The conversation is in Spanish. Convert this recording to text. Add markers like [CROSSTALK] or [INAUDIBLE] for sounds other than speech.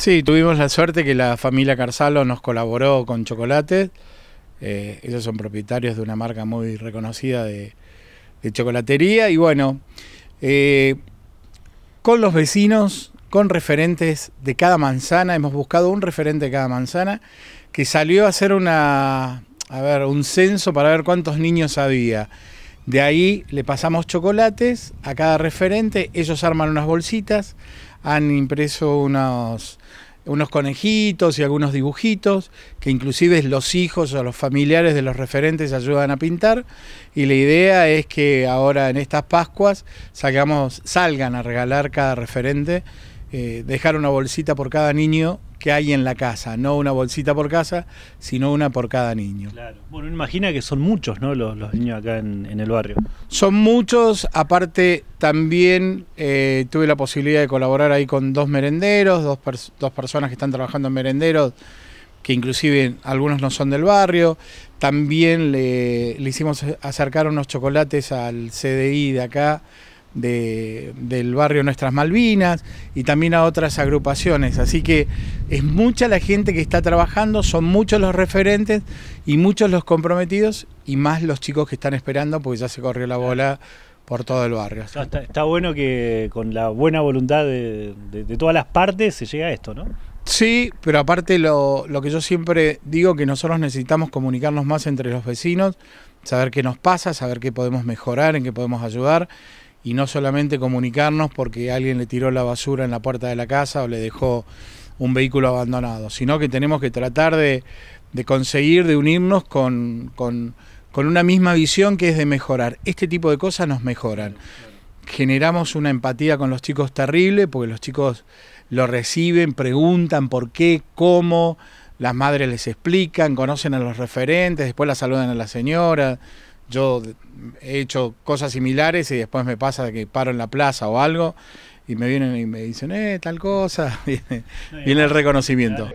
Sí, tuvimos la suerte que la familia Carzalo nos colaboró con chocolates. Eh, ellos son propietarios de una marca muy reconocida de, chocolatería. Y bueno, eh, con los vecinos, con referentes de cada manzana, hemos buscado un referente de cada manzana que salió a hacer una, ver, un censo para ver cuántos niños había. De ahí le pasamos chocolates a cada referente, ellos arman unas bolsitas, han impreso unos, unos conejitos y algunos dibujitos que inclusive los hijos o los familiares de los referentes ayudan a pintar y la idea es que ahora en estas Pascuas salgan a regalar cada referente, eh, dejar una bolsita por cada niño que hay en la casa, no una bolsita por casa, sino una por cada niño. Claro. Bueno, imagina que son muchos, ¿no? Los, niños acá en, el barrio. Son muchos, aparte también eh, tuve la posibilidad de colaborar ahí con dos merenderos, dos, personas que están trabajando en merenderos que inclusive algunos no son del barrio. También le, le, hicimos acercar unos chocolates al CDI de acá, del barrio Nuestras Malvinas y también a otras agrupaciones. Así que es mucha la gente que está trabajando, son muchos los referentes y muchos los comprometidos y más los chicos que están esperando porque ya se corrió la bola por todo el barrio. está, bueno que con la buena voluntad de, todas las partes se llega a esto, ¿no? Sí, pero aparte lo, lo que yo siempre digo que nosotros necesitamos comunicarnos más entre los vecinos, saber qué nos pasa, saber qué podemos mejorar, en qué podemos ayudar y no solamente comunicarnos porque alguien le tiró la basura en la puerta de la casa o le dejó un vehículo abandonado, sino que tenemos que tratar de, conseguir, de unirnos con, con, una misma visión que es de mejorar. Este tipo de cosas nos mejoran. Generamos una empatía con los chicos terrible porque los chicos lo reciben, preguntan por qué, cómo, las madres les explican, conocen a los referentes, después la saludan a la señora. Yo he hecho cosas similares y después me pasa que paro en la plaza o algo y me vienen y me dicen, eh, tal cosa. [LAUGHS] viene, el reconocimiento.